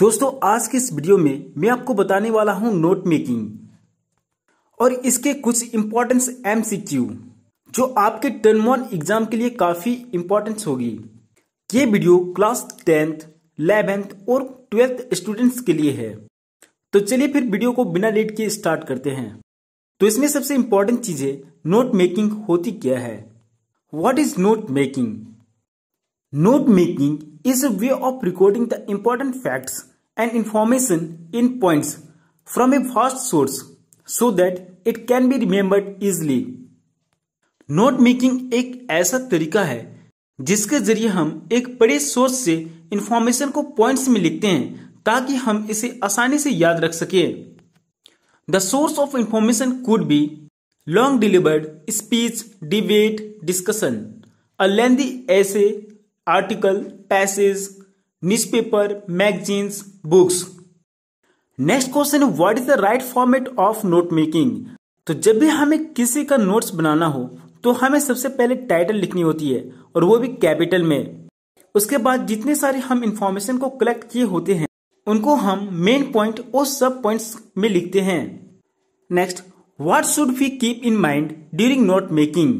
दोस्तों आज के इस वीडियो में मैं आपको बताने वाला हूं नोट मेकिंग और इसके कुछ इंपॉर्टेंस एमसीक्यू जो आपके टर्न वन एग्जाम के लिए काफी इंपॉर्टेंट होगी ये वीडियो क्लास टेंथ इलेवेंथ और ट्वेल्थ स्टूडेंट्स के लिए है तो चलिए फिर वीडियो को बिना लेट के स्टार्ट करते हैं तो इसमें सबसे इंपॉर्टेंट चीजें नोट मेकिंग होती क्या है what is note making Note making is a way of recording the important facts and information in points from a vast source so that it can be remembered easily. Note making एक ऐसा तरीका है जिसके जरिए हम एक बड़े source से इंफॉर्मेशन को पॉइंट्स में लिखते हैं ताकि हम इसे आसानी से याद रख सकें the source of information could be long delivered speech debate discussion a lengthy essay article passage newspaper, magazines books next question what is the right format of note making तो जब भी हमें किसी का नोट्स बनाना हो तो हमें सबसे पहले टाइटल लिखनी होती है और वो भी कैपिटल में उसके बाद जितने सारे हम इंफॉर्मेशन को कलेक्ट किए होते हैं उनको हम मेन पॉइंट और सब पॉइंट्स में लिखते हैं next what should we keep in mind during note making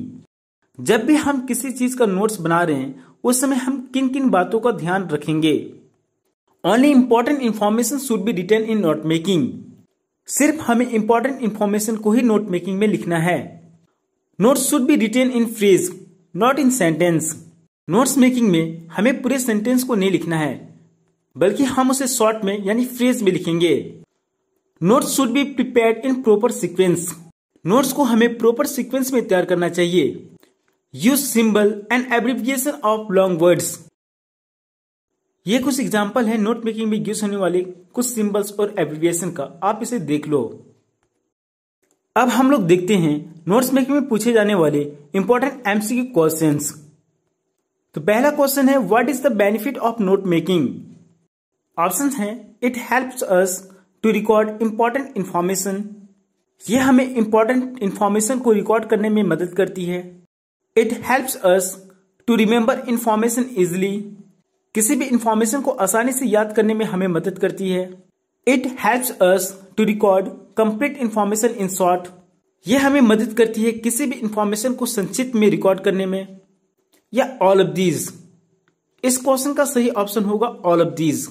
जब भी हम किसी चीज का नोट्स बना रहे हैं उस समय हम किन किन बातों का ध्यान रखेंगे only important information should be written in note making सिर्फ हमें इंपॉर्टेंट इन्फॉर्मेशन को ही नोट मेकिंग में लिखना है notes should be written in phrase not in sentence notes making में हमें पूरे सेंटेंस को नहीं लिखना है बल्कि हम उसे शॉर्ट में यानी फ्रेज में लिखेंगे notes should be prepare in proper sequence notes को हमें प्रॉपर सिक्वेंस में तैयार करना चाहिए use symbol and abbreviation of long words ये कुछ एग्जाम्पल है नोट मेकिंग में यूज होने वाले कुछ सिंबल्स और एब्रिविएशन का आप इसे देख लो अब हम लोग देखते हैं नोट्स मेकिंग में पूछे जाने वाले इंपॉर्टेंट एमसीक्यू क्वेश्चंस तो पहला क्वेश्चन है what is the benefit of note making option है it helps us to record important information ये हमें इंपॉर्टेंट इंफॉर्मेशन को रिकॉर्ड करने में मदद करती है it helps us to remember information easily किसी भी इंफॉर्मेशन को आसानी से याद करने में हमें मदद करती है it helps us to record complete information in short यह हमें मदद करती है किसी भी इंफॉर्मेशन को संक्षिप्त में रिकॉर्ड करने में या ऑल ऑफ दीज इस क्वेश्चन का सही ऑप्शन होगा all of these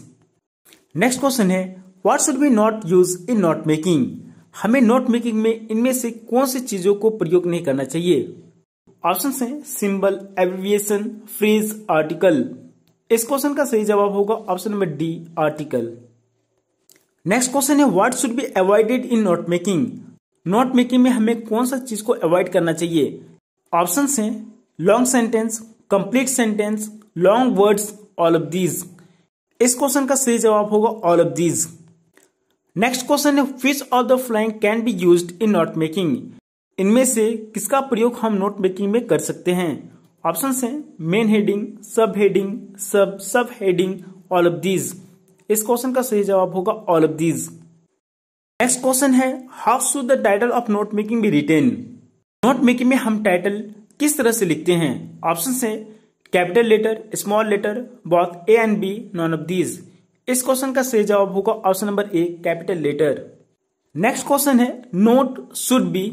next question है what should be not use in note making हमें नोट मेकिंग में इनमें से कौन सी चीजों को प्रयोग नहीं करना चाहिए ऑप्शन है सिंबल एवियशन फ्रीज आर्टिकल इस क्वेश्चन का सही जवाब होगा option number D article next question है what should be avoided in note making note making में हमें कौन सा चीज को अवॉइड करना चाहिए ऑप्शन है long sentence complete sentence long words all of these इस क्वेश्चन का सही जवाब होगा all of these next question है which of the following can be use in note making इनमें से किसका प्रयोग हम नोट मेकिंग में कर सकते हैं ऑप्शन है मेन हेडिंग सब heading sub sub heading all of these इस क्वेश्चन का सही जवाब होगा all of these next question है how should the title of note making be written note making में हम टाइटल किस तरह से लिखते हैं ऑप्शन है capital letter small letter both A and B none of these इस क्वेश्चन का सही जवाब होगा option number A capital letter next question है नोट शुड बी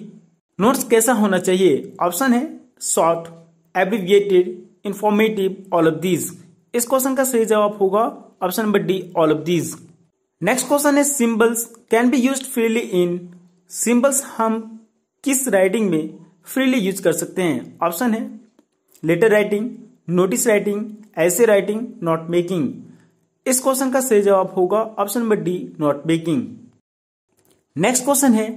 नोट्स कैसा होना चाहिए ऑप्शन है short abbreviated informative all of these इस क्वेश्चन का सही जवाब होगा option number D all of these next question है symbols can be use freely in symbols हम किस राइटिंग में फ्रीली यूज कर सकते हैं ऑप्शन है letter writing notice writing essay writing note making इस क्वेश्चन का सही जवाब होगा option number D note making next question है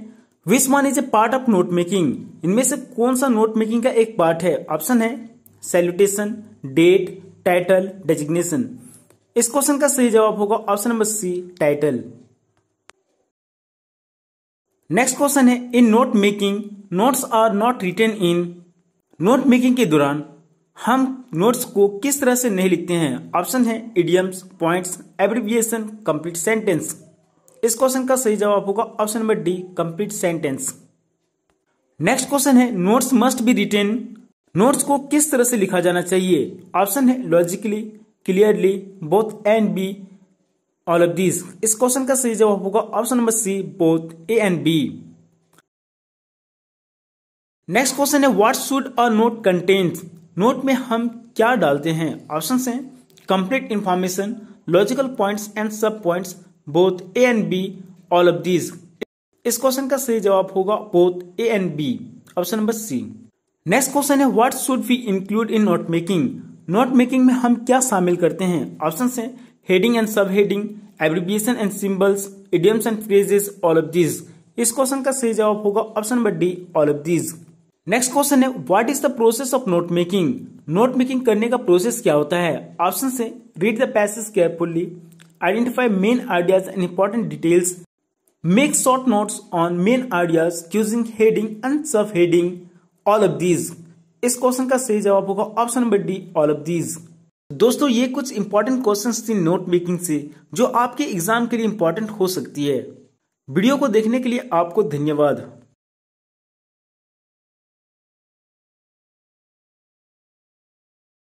which one is a part of note making इनमें से कौन सा नोट मेकिंग का एक पार्ट है ऑप्शन है सैल्यूटेशन डेट टाइटल डेजिग्नेशन इस क्वेश्चन का सही जवाब होगा option number C title next question है in note making notes are not written in note making के दौरान हम नोट्स को किस तरह से नहीं लिखते हैं ऑप्शन है idioms points abbreviation complete sentence इस क्वेश्चन का सही जवाब होगा option number D complete sentence next question है notes must be written notes को किस तरह से लिखा जाना चाहिए ऑप्शन है logically clearly both and B all of these इस क्वेश्चन का सही जवाब होगा option number C both A and B next question है what should a note content note में हम क्या डालते हैं ऑप्शन है complete information logical points and sub points both A and B all of these इस क्वेश्चन का सही जवाब होगा both A and B option number C next question है what should we include in note making note making में हम क्या शामिल करते हैं ऑप्शन है heading and sub heading abbreviation and symbols idioms and phrases all of these इस question का सही जवाब होगा option number D all of these next question है what is the process of note making note making करने का process क्या होता है ऑप्शन से read the passage carefully identify main ideas and important details, make short notes on main ideas using heading and subheading, all of these. इस question का सही जवाब होगा option number D all of these दोस्तों ये कुछ important questions थी note making से जो आपके एग्जाम के लिए इंपॉर्टेंट हो सकती है वीडियो को देखने के लिए आपको धन्यवाद